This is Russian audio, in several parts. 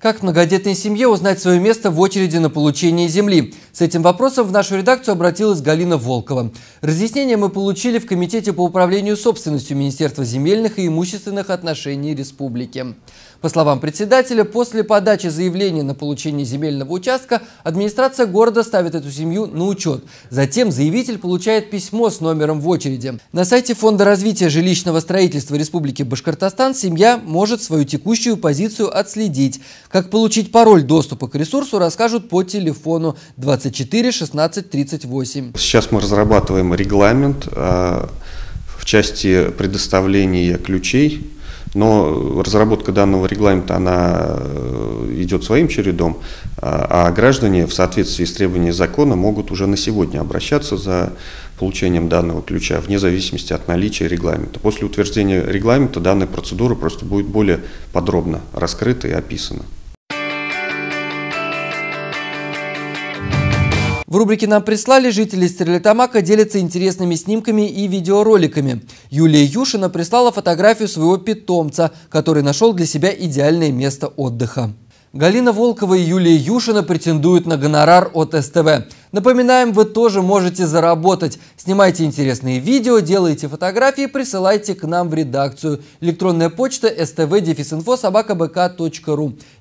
Как многодетной семье узнать свое место в очереди на получение земли? С этим вопросом в нашу редакцию обратилась Галина Волкова. Разъяснение мы получили в Комитете по управлению собственностью Министерства земельных и имущественных отношений республики. По словам председателя, после подачи заявления на получение земельного участка администрация города ставит эту семью на учет. Затем заявитель получает письмо с номером в очереди. На сайте Фонда развития жилищного строительства Республики Башкортостан семья может свою текущую позицию отследить. Как получить пароль доступа к ресурсу, расскажут по телефону 24 16 38. Сейчас мы разрабатываем регламент а, в части предоставления ключей но разработка данного регламента она э, идет своим чередом, а, а граждане в соответствии с требованиями закона могут уже на сегодня обращаться за получением данного ключа, вне зависимости от наличия регламента. После утверждения регламента данная процедура просто будет более подробно раскрыта и описана. В рубрике «Нам прислали» жители Стерлитамака делятся интересными снимками и видеороликами. Юлия Юшина прислала фотографию своего питомца, который нашел для себя идеальное место отдыха. Галина Волкова и Юлия Юшина претендуют на гонорар от СТВ. Напоминаем, вы тоже можете заработать. Снимайте интересные видео, делайте фотографии, присылайте к нам в редакцию. Электронная почта stv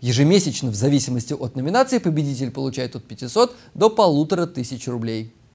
Ежемесячно, в зависимости от номинации, победитель получает от 500 до 1500 рублей.